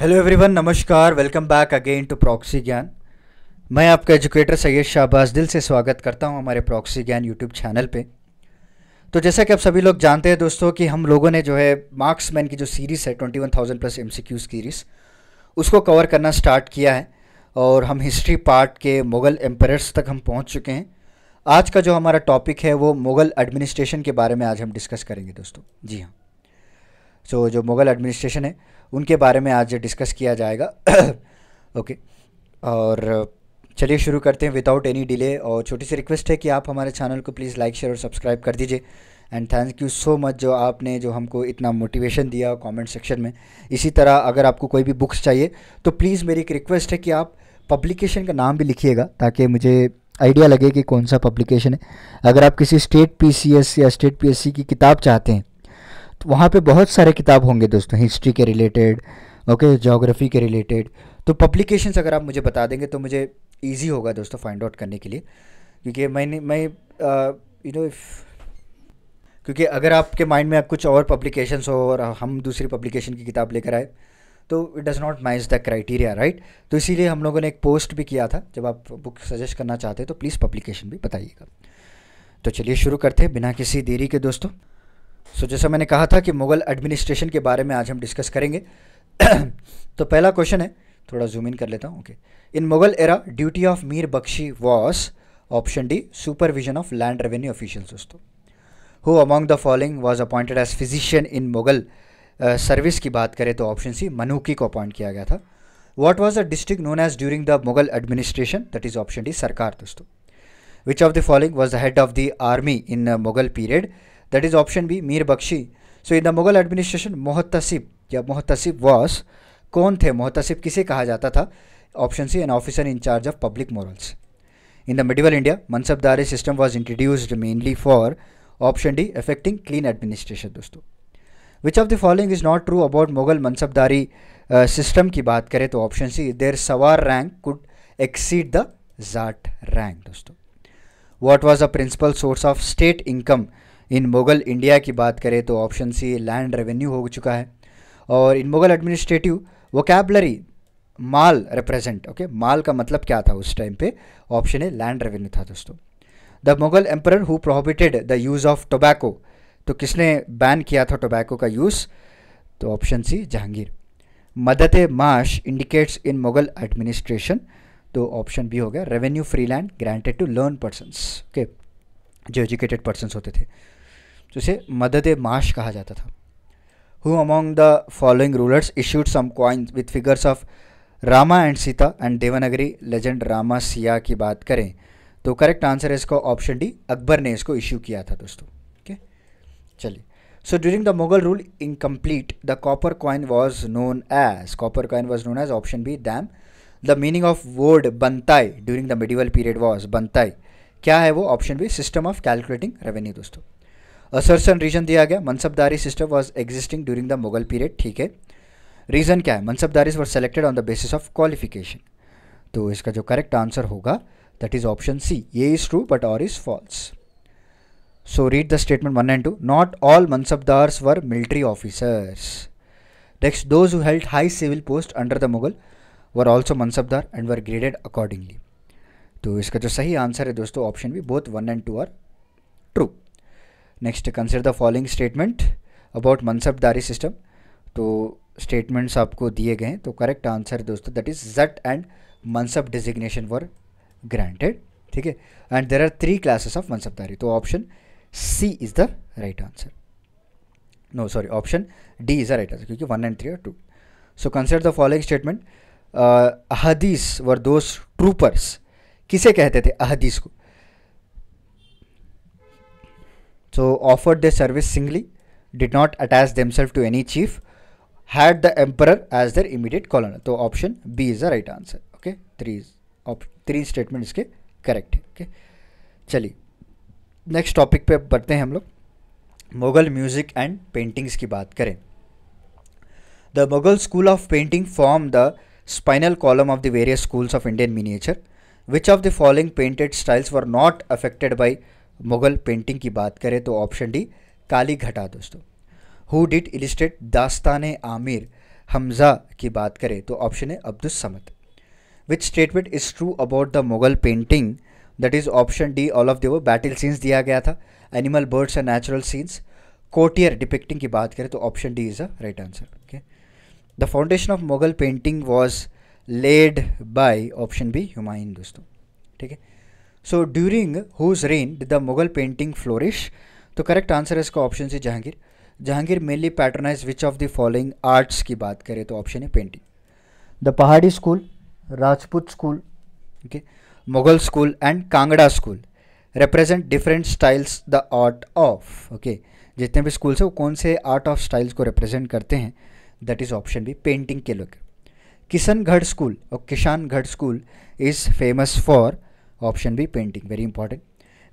Hello everyone नमस्कार welcome back again to proxy Gyan मैं आपका एजुकेटर सैयद शाहबाज दिल से स्वागत करता हूं हमारे प्रॉक्सी ज्ञान यूट्यूब चैनल पे तो जैसा कि आप सभी लोग जानते हैं दोस्तों कि हम लोगों ने जो है मार्क्समैन की जो सीरीज़ है 21,000 प्लस एम सीरीज़ उसको कवर करना स्टार्ट किया है और हम हिस्ट्री पार्ट के मुग़ल एम्परर्स तक हम पहुँच चुके हैं आज का जो हमारा टॉपिक है वो मुग़ल एडमिनिस्ट्रेशन के बारे में आज हम डिस्कस करेंगे दोस्तों जी हाँ सो so, जो मुग़ल एडमिनिस्ट्रेशन है उनके बारे में आज डिस्कस किया जाएगा ओके और चलिए शुरू करते हैं विदाउट एनी डिले और छोटी सी रिक्वेस्ट है कि आप हमारे चैनल को प्लीज़ लाइक शेयर और सब्सक्राइब कर दीजिए and thank you so much जो आपने जो हमको इतना मोटिवेशन दिया कमेंट सेक्शन में इसी तरह अगर आपको कोई भी बुक्स चाहिए तो प्लीज़ मेरी एक रिक्वेस्ट है कि आप पब्लिकेशन का नाम भी लिखिएगा ताकि मुझे आइडिया लगे कि कौन सा पब्लिकेशन है अगर आप किसी स्टेट पी या स्टेट पी की किताब चाहते हैं तो वहाँ पे बहुत सारे किताब होंगे दोस्तों हिस्ट्री के रिलेटेड ओके जोग्राफ़ी के रिलेटेड तो पब्लिकेशंस अगर आप मुझे बता देंगे तो मुझे ईजी होगा दोस्तों फाइंड आउट करने के लिए क्योंकि मैंने मैं यू नो इफ क्योंकि अगर आपके माइंड में आप कुछ और पब्लिकेशंस हो और हम दूसरी पब्लिकेशन की किताब लेकर आए तो it does not match the criteria right तो इसीलिए हम लोगों ने एक पोस्ट भी किया था जब आप बुक सजेस्ट करना चाहते हैं तो प्लीज़ पब्लिकेशन भी बताइएगा तो चलिए शुरू करते हैं बिना किसी देरी के दोस्तों सो so, जैसा मैंने कहा था कि मुग़ल एडमिनिस्ट्रेशन के बारे में आज हम डिस्कस करेंगे तो पहला क्वेश्चन है थोड़ा जूम इन कर लेता हूँ okay in Mughal era duty of Mir Bakhshi was option D supervision of land revenue officials दोस्तों who among the following was appointed as physician in Mughal service की बात करें तो ऑप्शन सी मनुकी को अपॉइंट किया गया था what was the district known as during the Mughal administration that is option D sarkar दोस्तों which of the following was the head of the army in Mughal period that is option B Mir Bakhshi so in the Mughal administration Mohtasib या Mohtasib was कौन थे मोहतसिब किसे कहा जाता था option C an officer in charge of public morals in the medieval India mansabdari system was introduced mainly for option D effecting clean administration दोस्तों which of the following is not true about Mughal mansabdari system की बात करें तो option C there sawar rank could exceed the zat rank दोस्तों what was the principal source of state income in Mughal India की बात करें तो ऑप्शन सी लैंड रेवेन्यू हो चुका है और in Mughal administrative cavalry mal represent okay माल का मतलब क्या था उस टाइम पे ऑप्शन ए लैंड रेवेन्यू था दोस्तों the Mughal emperor who prohibited the use of tobacco तो किसने बैन किया था टोबैको का यूज़ तो option C Jahangir madad mash indicates in Mughal administration तो ऑप्शन बी हो गया revenue free land granted to learn persons okay जो एजुकेटेड पर्सनस होते थे जिसे मदद माश कहा जाता था who among the following rulers issued some coins with figures of Rama and Sita and Devanagari legend Rama Siya की बात करें तो करेक्ट आंसर है इसको ऑप्शन डी अकबर ने इसको इश्यू किया था दोस्तों ओके चलिए so during the Mughal rule incomplete the copper coin was known as copper coin was known as option B dam the meaning of word batai during the medieval period was batai क्या है वो option B system of calculating revenue दोस्तों assertion reason दिया गया mansabdari system was existing during the Mughal period ठीक है reason क्या है mansabdaris were selected on the basis of qualification तो इसका जो करेक्ट आंसर होगा that is option C A is true but R is false so read the statement one and two not all mansabdars were military officers next those who held high civil post under the Mughal were also mansabdar and were graded accordingly तो इसका जो सही answer है दोस्तों option B both one and two are true next consider the following statement about mansabdari दारी system तो statements आपको दिए गए हैं तो करेक्ट आंसर दोस्तों that is zat and mansab designation for granted ठीक है and there are three classes of mansabdari तो option C is the right answer no sorry option D is the right answer क्योंकि वन एंड थ्री और two so consider the following statement Ahadis were those troopers किसे कहते थे अहदीस को so offered their service singly, did not attach themselves to any chief, had the emperor as their immediate colonel. So option B is the right answer. Okay, three is op, three statement is correct Okay, चलिए next topic पे बढ़ते हैं हम लोग Mughal music and paintings की बात करें the Mughal school of painting form the spinal column of the various schools of Indian miniature. Which of the following painted styles were not affected by Mughal painting की बात करें तो ऑप्शन डी काली घटा दोस्तों who डिट illustrate दास्तान आमिर हमजा की बात करें तो ऑप्शन है Abdul Samad which statement is true about the Mughal painting that is option D all of the वो बैटल सीन्स दिया गया था animal birds and natural scenes courtier depicting की बात करें तो option D is a right answer okay the foundation of Mughal painting was laid by option B Humayun दोस्तों ठीक है so during his reign the Mughal painting flourish तो करेक्ट आंसर है इसका option C Jahangir Jahangir mainly patronise which of the following arts की बात करें तो ऑप्शन है painting the Pahari school Rajput school okay Mughal school and Kangra school represent different styles the art of okay जितने भी स्कूल्स हैं वो कौन से आर्ट ऑफ स्टाइल्स को रिप्रेजेंट करते हैं that is option B painting के लोग किशनगढ़ स्कूल और Kishangarh school is famous for option B painting very important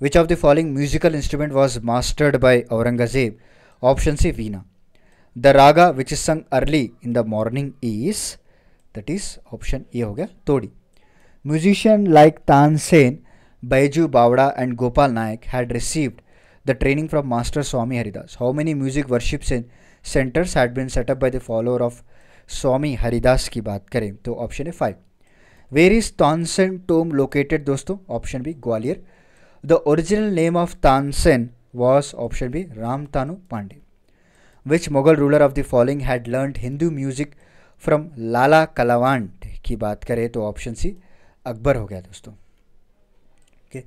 which of the following musical instrument was mastered by Aurangzeb option C veena the raga which is sung early in the morning is that is option A हो गया Todi musician like Tansen Baiju Bawra and Gopal Nayak had received the training from master Swami Haridas how many music worship centres had been set up by the follower of Swami Haridas की बात करें तो option है five where is Tansen tomb located दोस्तों option B Gwalior the original name of Tansen was option B Ram Tanu Pandey which Mughal ruler of the following had learn Hindu music from Lala Kalawant की बात करें तो ऑप्शन सी अकबर हो गया दोस्तों okay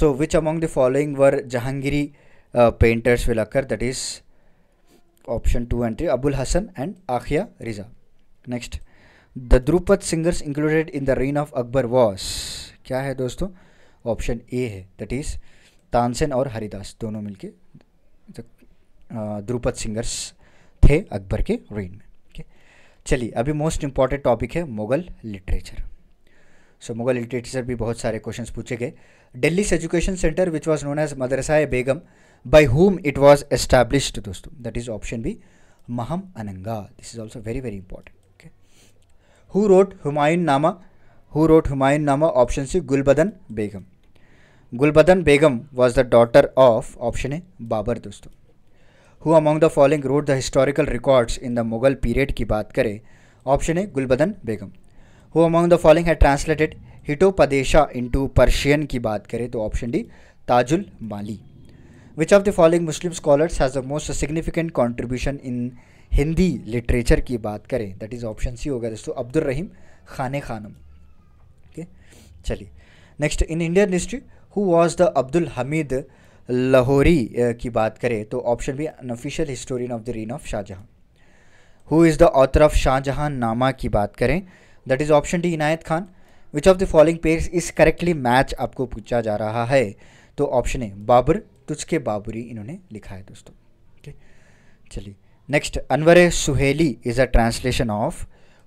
so which among the following were Jahangiri painters will occur that is option two and three Abul Hasan and Aqa Riza next the Dhrupad singers included in the reign of Akbar was क्या है दोस्तों ऑप्शन ए है दट इज़ तानसेन और हरिदास दोनों मिलके द्रुपद सिंगर्स uh, थे अकबर के rain में चलिए अभी मोस्ट इंपॉर्टेंट टॉपिक है Mughal literature so Mughal literature भी बहुत सारे क्वेश्चंस पूछे गए Delhi's education centre which was known as madrasa Begum by whom it was established दोस्तों that is option B Maham Anaga this is also very very important who wrote Humayun nama who wrote Humayun nama option C Gulbadan Begum Gulbadan Begum was the daughter of option A Babur दोस्तों who among the following wrote the historical records in the Mughal period की बात करें option A Gulbadan Begum who among the following has translated Hitopadesha into Persian की बात करें तो option D Tajul Mali which of the following Muslim scholars has the most significant contribution in Hindi literature की बात करें दैट इज़ ऑप्शन सी होगा दोस्तों अब्दुल रहीम खान खानम ओके चलिए next in Indian history who was the Abdul Hamid Lahori की बात करें तो option B unofficial historian of the reign of Shahjahan who is the author of Shahjahan Nama की बात करें that is option D Inayat Khan which of the following pairs is correctly match आपको पूछा जा रहा है तो ऑप्शन है बाबर तुझके बाबरी इन्होंने लिखा है दोस्तों ठीक चलिए next Anvar Suhaili is a translation of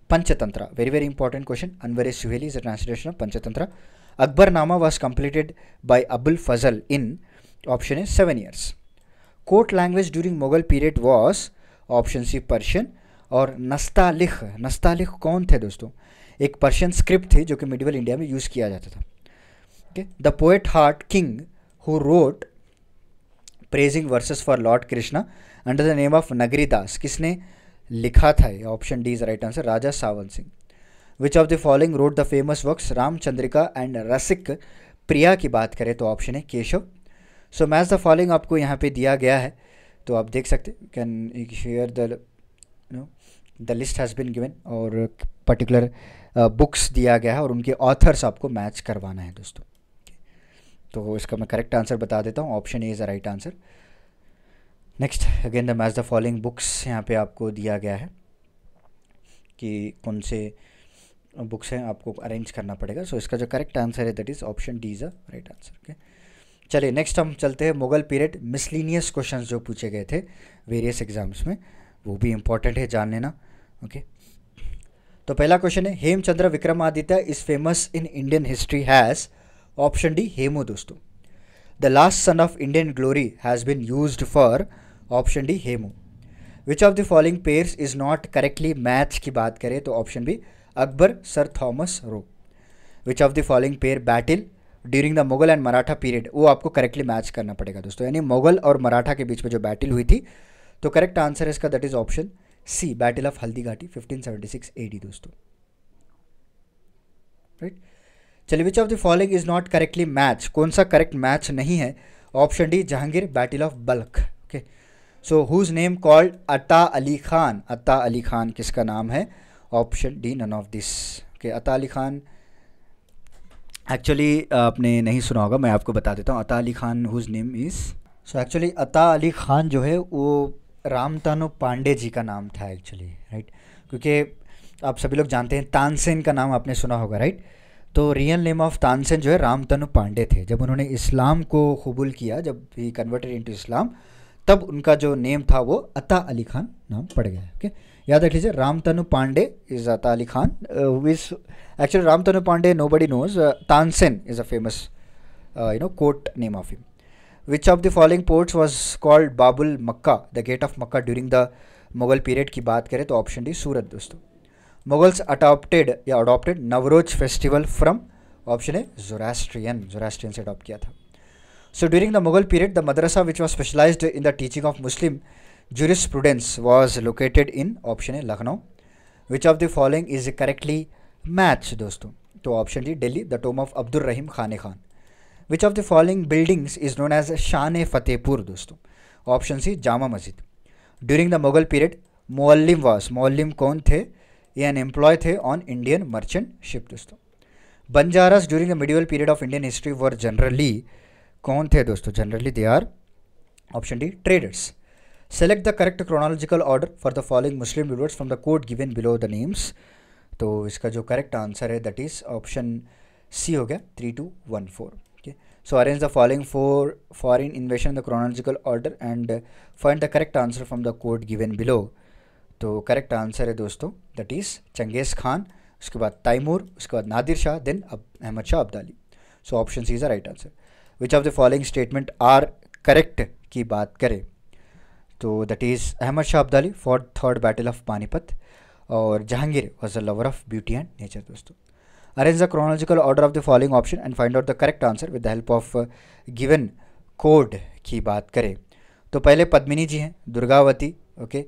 Panchatantra very very important question Anvar Suhaili is a translation of Panchatantra Akbar Nama was completed by Abul Fazl in option is seven years court language during Mughal period was option C Persian और नस्तालिख नस्तालिख कौन थे दोस्तों एक पर्शियन स्क्रिप्ट थी जो कि medieval India में use किया जाता था the poet heart king who wrote praising verses for lord Krishna under the name of Nagari Das किसने लिखा था option D is right answer Raja Sawan Singh which of the following wrote the famous works Ramchandrika and Rasik Priya की बात करें तो ऑप्शन है Keshav so match the following आपको यहाँ पे दिया गया है तो आप देख सकते can share the no the list has been given और पर्टिकुलर बुक्स uh, दिया गया है और उनके ऑथर्स आपको मैच करवाना है दोस्तों तो इसका मैं करेक्ट आंसर बता देता हूँ option A is the right answer next again the match the following books यहाँ पे आपको दिया गया है कि कौन से बुक्स हैं आपको अरेंज करना पड़ेगा सो so, इसका जो करेक्ट आंसर है that is option D is a right answer okay चलिए नेक्स्ट हम चलते हैं मुगल पीरियड मिसलिनियस क्वेश्चंस जो पूछे गए थे वेरियस एग्जाम्स में वो भी इंपॉर्टेंट है जान लेना ओके तो पहला क्वेश्चन है Hemchandra Vikramaditya is famous in Indian history has option D Hemu दोस्तों the last sun of Indian glory has been used for option D Hemu which of the following pairs is not correctly match की बात करें तो option B Akbar sir Thomas Roe which of the following pair battle during the Mughal and Maratha period वो आपको correctly match करना पड़ेगा दोस्तों यानी मुगल और मराठा के बीच में जो बैटिल हुई थी तो करेक्ट आंसर है इसका that is option C battle of Haldi Ghati A D दोस्तों राइट चलिए which of the following is not correctly match कौन सा करेक्ट मैच नहीं है option D Jahangir battle of Balkh so whose name called Ata Ali Khan Ata Ali Khan किसका नाम है option D none of this के अता अली ख़ान एक्चुअली आपने नहीं सुना होगा मैं आपको बता देता हूँ Ata Ali Khan whose name is so actually Ata Ali Khan जो है वो रामतानु पांडे जी का नाम था एक्चुअली राइट क्योंकि आप सभी लोग जानते हैं तानसेन का नाम आपने सुना होगा राइट तो रियल नेम ऑफ तानसेन जो है रामतनु पांडे थे जब उन्होंने इस्लाम को कबूल किया जब ही कन्वर्टेड इनटू इस्लाम तब उनका जो नेम था वो अता अली खान नाम पड़ गया ओके याद रख लीजिए Ramtanu Pandey is Ata Ali Khan which uh, actually Ramtanu Pandey nobody knows Tansen is a famous you know court name of him which of the following ports was called Babul Mecca the gate of Mecca during the Mughal period की बात करें तो option D Surat दोस्तों Mughals adopted या adopted Navroz festival from option है Zoroastrian Zoroastrian से adopt किया था So during the Mughal period, the madrasa which was specialized in the teaching of Muslim jurisprudence was located in option A Lucknow. Which of the following is correctly matched दोस्तों तो option D Delhi, the tomb of Abdul Rahim Khan Khan. Which of the following buildings is known as Shan-e Fatehpur दोस्तों option C Jama Masjid during the Mughal period मोल्लिम was मोल्लिम कौन थे ये unemployed थे on Indian merchant ship दोस्तों Banjaras during the medieval period of Indian history were generally कौन थे दोस्तों generally they are option D traders select the correct chronological order for the following Muslim rulers from the code given below the names तो इसका जो correct answer है that is option C हो गया three two one four okay so arrange the following four foreign invasion the chronological order and find the correct answer from the code given below तो correct answer है दोस्तों that is Changez Khan उसके बाद तैमूर उसके बाद Nadir Shah then अब Ahmad Shah Abdali so option C is the right answer which of the following statement are correct की बात करें तो that is Ahmad Shah Abdali for third battle of Panipat और Jahangir was a lover of beauty and nature दोस्तों arrange the chronological order of the following option and find out the correct answer with the help of given code की बात करें तो पहले पद्मिनी जी हैं Durgavati okay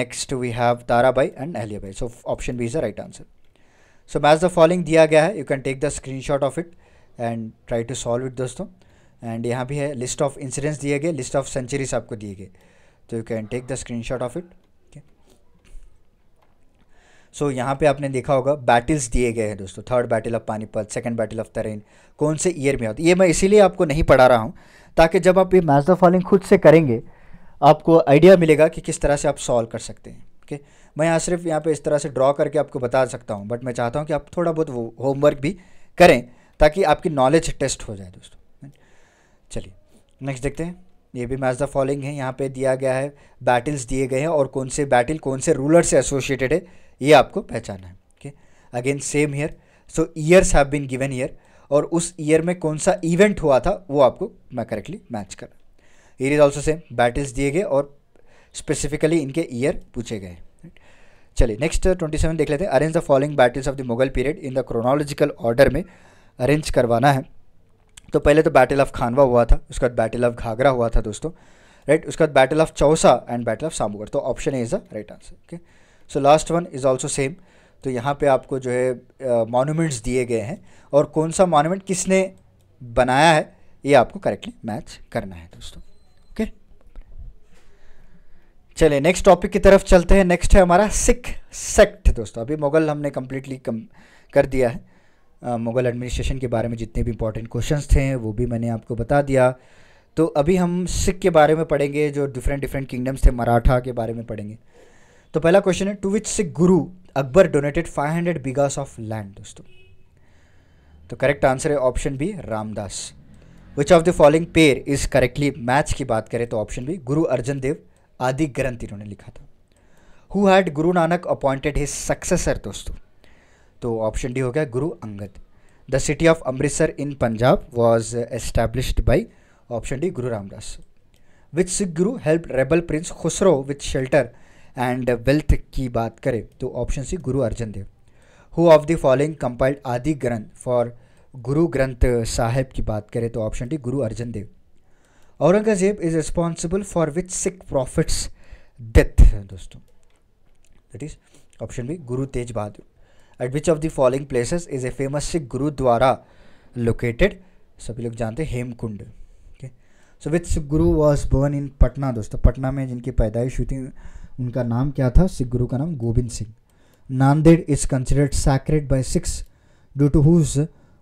next we have Tarabai and Ahilyabai so option B is the right answer so match the following दिया गया है you can take the shot of it and try to solve it दोस्तों एंड यहाँ भी है लिस्ट ऑफ इंसिडेंट्स दिए गए list of centuries आपको दिए गए तो you can take the screenshot of it so यहाँ पे आपने देखा होगा बैटल्स दिए गए हैं दोस्तों third battle of Panipat second battle of Tarain कौन से ईयर में होती ये मैं इसीलिए आपको नहीं पढ़ा रहा हूँ ताकि जब आप ये मैच द फॉलोइंग खुद से करेंगे आपको आइडिया मिलेगा कि किस तरह से आप सॉल्व कर सकते हैं ओके मैं यहाँ सिर्फ यहाँ पे इस तरह से ड्रॉ करके आपको बता सकता हूँ बट मैं चाहता हूँ कि आप थोड़ा बहुत होमवर्क भी करें ताकि आपकी नॉलेज टेस्ट हो जाए दोस्तों नेक्स्ट देखते हैं ये भी मैच द फॉलोइंग है यहाँ पे दिया गया है बैटल्स दिए गए हैं और कौन से बैटल कौन से रूलर से एसोसिएटेड है ये आपको पहचाना है okay again same year so years have been given year और उस ईयर में कौन सा इवेंट हुआ था वो आपको मैं करेक्टली मैच कर year is also same battles दिए गए और स्पेसिफिकली इनके ईयर पूछे गए चलिए नेक्स्ट ट्वेंटी सेवन देख लेते हैं arrange the following battles of the Mughal period in the chronological order में अरेंज करवाना है तो पहले तो बैटल ऑफ खानवा हुआ था उसके बाद बैटल ऑफ घाघरा हुआ था दोस्तों राइट उसके बाद battle of Chausa and battle of Samugarh तो option A is the right answer okay so last one is also same तो यहाँ पे आपको जो है मॉन्यूमेंट्स दिए गए हैं और कौन सा मॉन्यूमेंट किसने बनाया है ये आपको करेक्टली मैच करना है दोस्तों ओके चलिए नेक्स्ट टॉपिक की तरफ चलते हैं नेक्स्ट है हमारा सिख सेक्ट दोस्तों अभी मुगल हमने कम्प्लीटली कम कर दिया है मुग़ल एडमिनिस्ट्रेशन के बारे में जितने भी इंपॉर्टेंट क्वेश्चन थे वो भी मैंने आपको बता दिया तो अभी हम सिख के बारे में पढ़ेंगे जो डिफरेंट डिफरेंट किंगडम्स थे मराठा के बारे में पढ़ेंगे तो पहला क्वेश्चन है to which Sikh guru Akbar donated 500 hundred bighas of land दोस्तों तो करेक्ट आंसर है option B Ramdas which of the following pair is correctly match की बात करें तो ऑप्शन बी गुरु अर्जन देव आदि ग्रंथ इन्होंने लिखा था हु हैड गुरु नानक अपॉइंटेड हिज सक्सेसर दोस्तों तो ऑप्शन डी हो गया guru Angad the city of Amritsar in Punjab was established by option D guru Ramdas which Sikh guru helped rebel prince Khusrau with shelter and wealth की बात करें तो option C guru Arjan Dev who of the following compiled Adi Granth for गुरु ग्रंथ साहेब की बात करें तो option D guru Arjan Dev Aurangzeb is responsible for which Sikh prophet's death दोस्तों that is option B guru Tegh Bahadur at which of the following places is a famous Sikh gurudwara located सभी लोग जानते हैं Hemkund okay so with Sikh guru was burn इन पटना दोस्तों पटना में जिनकी पैदाइश हुई थी उनका नाम क्या था सिख गुरु का नाम Govind Singh Nanded is considered sacred by Sikhs due to whose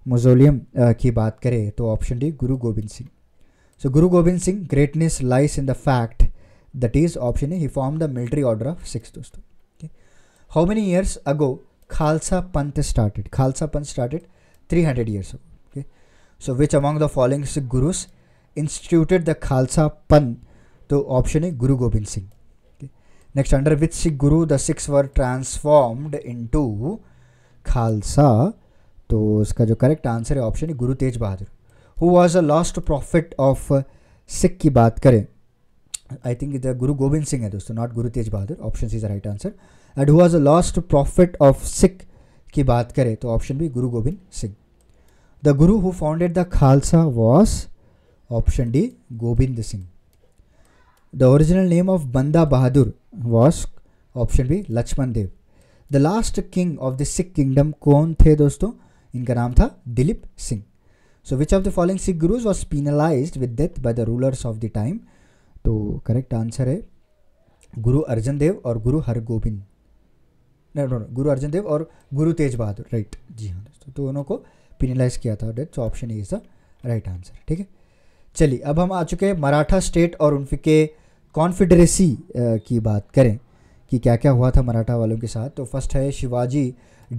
mausoleum की बात करें तो ऑप्शन डी गुरु Govind Singh so guru Govind Singh greatness lies in the fact that is option A he formed the military order of Sikhs दोस्तों how many years ago Khalsa Panth started. Khalsa Panth started 300 years ago. Okay. So which among the following Sikh gurus instituted the Khalsa Panth? So option is Guru Gobind Singh. Okay. Next, under which Sikh guru the Sikhs were transformed into Khalsa? तो इसका जो correct answer है option है guru Tegh Bahadur who was a last prophet of Sikh की बात करें I think the गुरु गोविंद सिंह है दोस्तों not guru Tegh Bahadur option is is the right answer. And who was the last prophet of की बात करें तो option B guru Govind Singh the guru who founded the Khalsa was option D Govind Singh the original name of Banda Bahadur was option B Lakshman Dev the last king of the Sikh kingdom कौन थे दोस्तों इनका नाम था Dilip Singh so which of the following Sikh gurus was penalised with death by the rulers of the time तो correct answer है गुरु अर्जन देव और गुरु गोविंद नो नो गुरु अर्जन देव और गुरु तेज बहादुर राइट जी हाँ दोस्तों तो दोनों को पिनलाइज किया था death so option A is the right answer ठीक है चलिए अब हम आ चुके हैं मराठा स्टेट और उनके कॉन्फिडरेसी की बात करें कि क्या क्या हुआ था मराठा वालों के साथ तो फर्स्ट है Shivaji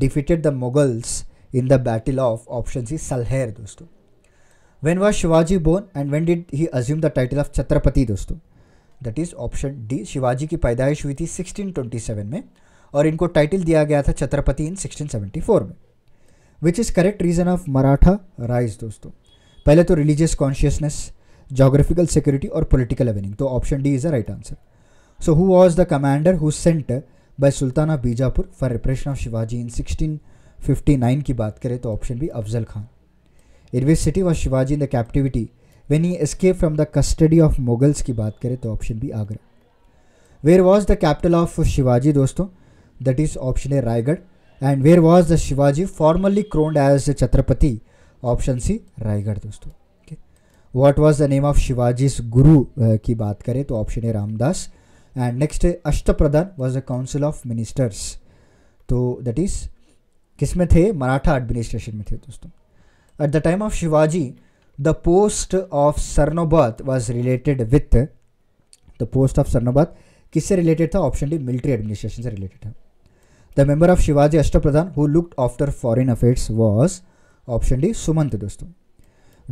defeated the Mughals in the battle of option C Salher दोस्तों when was Shivaji born and when did he assume the title of Chhatrapati दोस्तों that is option D Shivaji की पैदाइश हुई थी 1627 में और इनको टाइटल दिया गया था छत्रपति इन 1674 में which is correct reason of Maratha rise दोस्तों पहले तो रिलीजियस कॉन्शियसनेस जोग्राफिकल सिक्योरिटी और पोलिटिकल अवेनिंग तो option D is the right answer so who was the commander who sent by sultan of Bijapur for repression of Shivaji in 1659 की बात करें तो option B Afzal Khan in which city was Shivaji in the captivity when he escaped from the custody of की बात करें तो option B Agra where was the capital of Shivaji दोस्तों that is option A Raigad and where was the Shivaji formally crowned as Chhatrapati option C Raigad दोस्तों what was the name of Shivaji guru की बात करें तो ऑप्शन है Ramdas and next Ashtapradhan was the council of ministers तो that is किस में थे मराठा एडमिनिस्ट्रेशन में थे दोस्तों At the time of Shivaji, the post of Sarnobat was related with the post of Sarnobat किससे रिलेटेड था ऑप्शन डी मिलिट्री एडमिनिस्ट्रेशन से रिलेटेड था the member of Shivaji Ashtapradhan who looked after foreign affairs was option D Sumant दोस्तों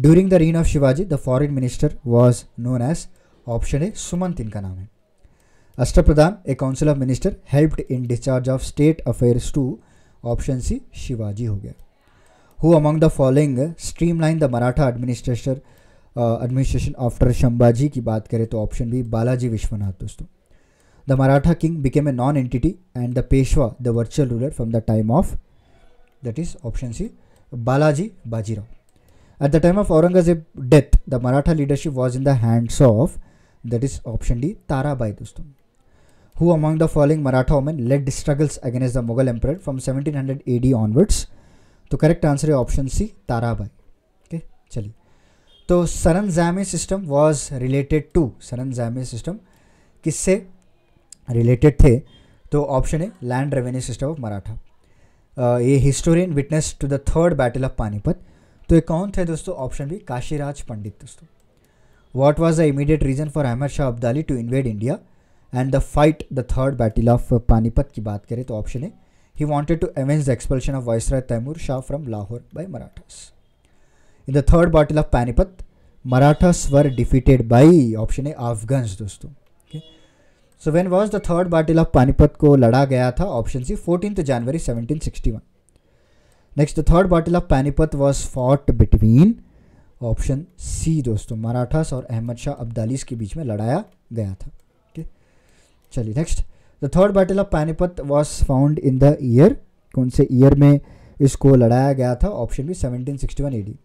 during the reign of Shivaji the foreign minister was known as option A Sumant इनका नाम है Ashtapradhan a council of minister helped in discharge of state affairs too option C Shivaji हो गया who among the following streamline the Maratha administration administration after Shambhaji की बात करें तो option B Balaji Vishwanath दोस्तों the Maratha king became a non entity and the Peshwa the virtual ruler from the time of that is option C Balaji Bajirao at the time of Aurangzeb death the Maratha leadership was in the hands of that is option D Tarabai दोस्तों who among the following Maratha women led struggles against the Mughal emperor from seventeen hundred A D onwards तो correct answer है option C Tarabai okay चलिए तो Saranjami system was related to Saranjami system किससे related थे तो option है land revenue system of Maratha ये historian witness to the third battle of Panipat तो ये कौन थे दोस्तों ऑप्शन बी काशीराज पंडित दोस्तों what was the immediate reason for Ahmad Shah Abdali to invade India and the fight the third battle of Panipat की बात करें तो ऑप्शन है he wanted to avenge the expulsion of Viceroy Taimur Shah from Lahore by Marathas. In the third battle of Panipat, Marathas were defeated by option A Afghans dosto okay so when was the third battle of panipat ko lada gaya tha option c 14th january 1761 next the third battle of panipat was fought between option C दोस्तों मराठास और अहमद शाह अब्दालीस के बीच में लड़ाया गया था okay. चलिए next the third battle of Panipat was found in the year कौन से ईयर में इसको लड़ाया गया था option B seventeen sixty one AD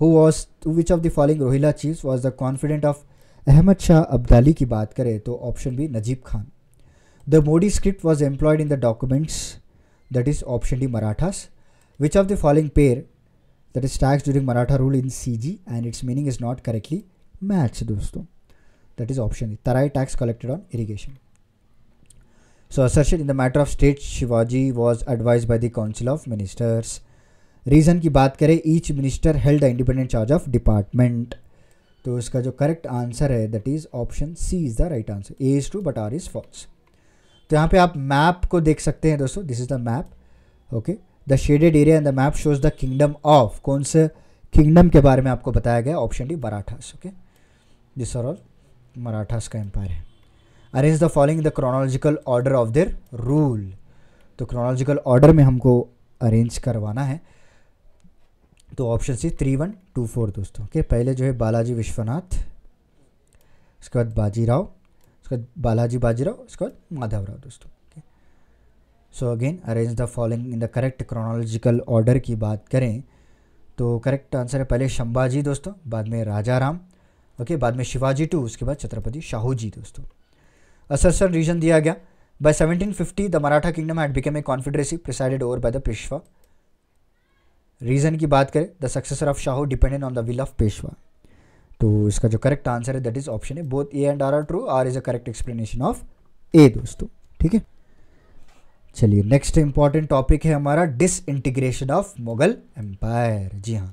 who was which of the following Rohilla chief was the confidant of Ahmad Shah Abdali की बात करें तो option B Najib Khan the Modi script was employed in the documents that is option D Marathas which of the following pair that is tax during Maratha rule in C G and its meaning is not correctly match दोस्तों that is option D Tarai tax collected on irrigation So assertion in the matter of state Shivaji was advised by the Council of Ministers. Reason की बात करें each minister held independent charge of department तो इसका जो correct answer है that is option C is the right answer A is true but R is false तो यहाँ पे आप मैप को देख सकते हैं दोस्तों this is the map okay the shaded area and the map shows the kingdom of कौन से किंगडम के बारे में आपको बताया गया option D Marathas okay this are all Marathas का एम्पायर है arrange the following the chronological order of their rule तो क्रोनोलॉजिकल ऑर्डर में हमको अरेंज करवाना है तो option C three one two four दोस्तों के पहले जो है बालाजी विश्वनाथ उसके बाद बाजीराव उसके बाद बालाजी बाजीराव उसके बाद माधवराव दोस्तों okay so again arrange the following in the correct chronological order की बात करें तो करेक्ट आंसर है पहले शंभाजी दोस्तों बाद में राजा राम ओके बाद में शिवाजी टू उसके बाद छत्रपति शाहू जी दोस्तों A रीजन दिया गया by 1750, the Maratha kingdom had become a confederacy presided over by the Peshwa reason की बात करें the successor of Shahu dependent on the will of Peshwa तो इसका जो करेक्ट आंसर है दैट इज ऑप्शन है both A and R are true R is a correct explanation of A दोस्तों ठीक है चलिए नेक्स्ट इंपॉर्टेंट टॉपिक है हमारा disintegration of Mughal empire जी हाँ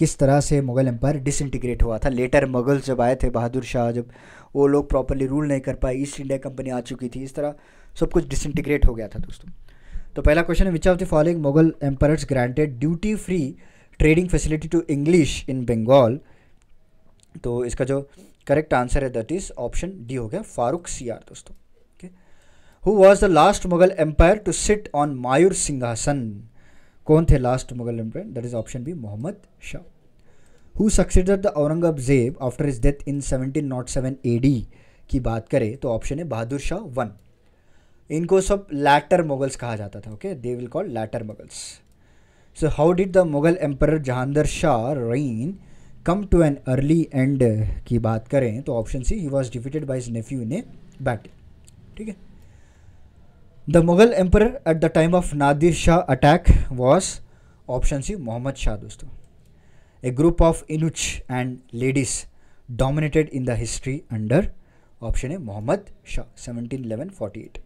किस तरह से मुग़ल एम्पायर डिसइंटीग्रेट हुआ था लेटर मुगल्स जब आए थे बहादुर शाह जब वो लोग प्रॉपरली रूल नहीं कर पाए ईस्ट इंडिया कंपनी आ चुकी थी इस तरह सब कुछ डिसइंटीग्रेट हो गया था दोस्तों तो पहला क्वेश्चन है which of the following Mughal empires granted duty free trading facility to English in Bengal तो इसका जो करेक्ट आंसर है दैट इज ऑप्शन डी हो गया फारूक सियार दोस्तों who was the last Mughal empire to sit on Mayur Singhasan कौन थे last Mughal emperor that is option B Mohammad Shah who succeeded the Aurangzeb after his death in seventeen nought seven A D की बात करें तो ऑप्शन है बहादुर शाह वन इनको सब लैटर मुगल्स कहा जाता था okay they will call later Mughals so how did the Mughal emperor Jahandar Shah reign come to an early end की बात करें तो option C he was defeated by his nephew in a battle ठीक है the Mughal emperor at the time of Nadir Shah attack was option C Mohammad Shah दोस्तों of eunuch and ladies dominated in the history under option A Mohammad Shah seventeen eleven forty eight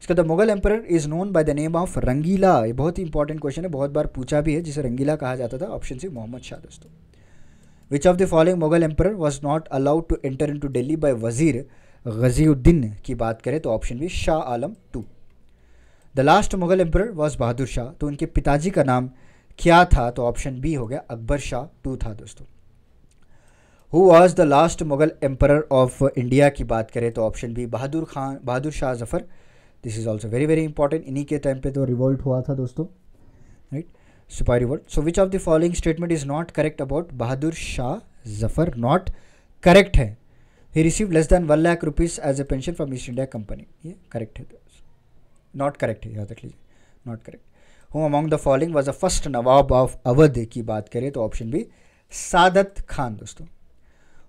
इसका the Mughal emperor is known by the name of Rangila ये बहुत ही important question है बहुत बार पूछा भी है जिसे रंगीला कहा जाता था ऑप्शन सी मोहम्मद शाह दोस्तों which of the following Mughal emperor was not allowed to enter into Delhi by Wazir Ghaziuddin की बात करें तो option B Shah Alam two the last Mughal emperor was Bahadur Shah तो उनके पिताजी का नाम क्या था तो ऑप्शन बी हो गया अकबर शाह टू था दोस्तों who was the last Mughal emperor of India की बात करें तो option B Bahadur Khan Bahadur Shah Zafar this is also very very important इन्हीं के टाइम पे तो रिवोल्ट हुआ था दोस्तों right sepoy revolt so which of the following statement is not correct about Bahadur Shah Zafar not correct है he receive less than one lakh rupees as a pension from East India company ये करेक्ट है नॉट करेक्ट है याद रख लीजिए not correct who among the following was the first Nawab of Awadh की बात करें तो ऑप्शन बी सादत खान दोस्तों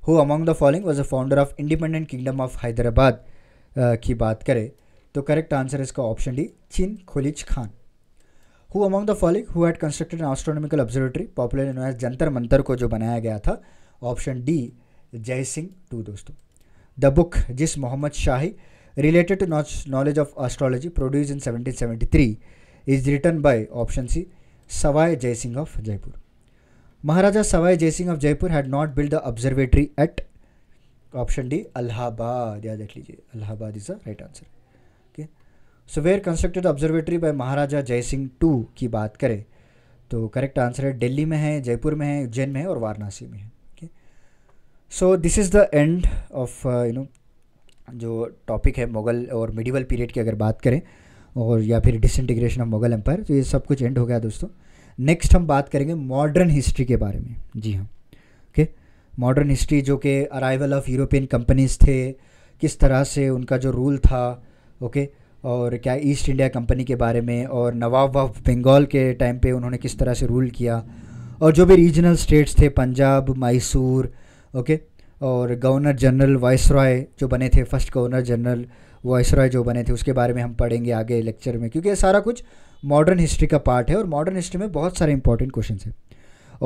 who among the following was a founder of independent kingdom of Hyderabad की बात करें तो करेक्ट आंसर इसका option D Chin Qilich Khan who among the following who had constructed astronomical observatory popular in as Jantar Mantar को जो बनाया गया था option D Jai Singh two दोस्तों द बुक जिस मोहम्मद शाही related to knowledge of astrology produced in 1773 is written by option C Savai Jai Singh of Jaipur. Maharaja Savai Jai Singh of Jaipur had not built the observatory at option D Allahabad. याद रख लीजिए Allahabad is the right answer. Okay. So where constructed the observatory by Maharaja Jai Singh II की बात करें तो correct answer है दिल्ली में है जयपुर में है उज्जैन में है और वाराणसी में है so this is the end of you know जो टॉपिक है मुग़ल और मिडिवल पीरियड की अगर बात करें और या फिर डिसइंटीग्रेशन ऑफ मुग़ल एम्पायर तो ये सब कुछ एंड हो गया दोस्तों नेक्स्ट हम बात करेंगे मॉडर्न हिस्ट्री के बारे में जी हाँ ओके मॉडर्न हिस्ट्री जो कि अराइवल ऑफ यूरोपियन कंपनीज थे किस तरह से उनका जो रूल था ओके और क्या ईस्ट इंडिया कंपनी के बारे में और नवाब ऑफ बंगाल के टाइम पे उन्होंने किस तरह से रूल किया और जो भी रीजनल स्टेट्स थे पंजाब मैसूर ओके और गवर्नर जनरल वाइस रॉय जो बने थे first governor general viceroy जो बने थे उसके बारे में हम पढ़ेंगे आगे लेक्चर में क्योंकि ये सारा कुछ मॉडर्न हिस्ट्री का पार्ट है और मॉडर्न हिस्ट्री में बहुत सारे इंपॉर्टेंट क्वेश्चन हैं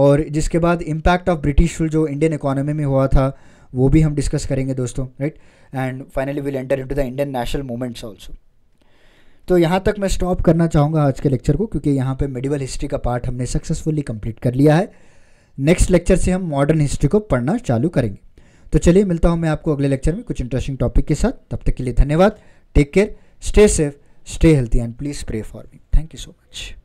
और जिसके बाद इम्पैक्ट ऑफ ब्रिटिश रूल जो इंडियन इकोनॉमी में हुआ था वो भी हम डिस्कस करेंगे दोस्तों right and finally will enter into the Indian national movements also तो यहाँ तक मैं स्टॉप करना चाहूँगा आज के लेक्चर को क्योंकि यहाँ पे मेडिवल हिस्ट्री का पार्ट हमने सक्सेसफुली कंप्लीट कर लिया है नेक्स्ट लेक्चर से हम मॉडर्न हिस्ट्री को पढ़ना चालू करेंगे तो चलिए मिलता हूँ मैं आपको अगले लेक्चर में कुछ इंटरेस्टिंग टॉपिक के साथ तब तक के लिए धन्यवाद take care stay safe stay healthy and please pray for me thank you so much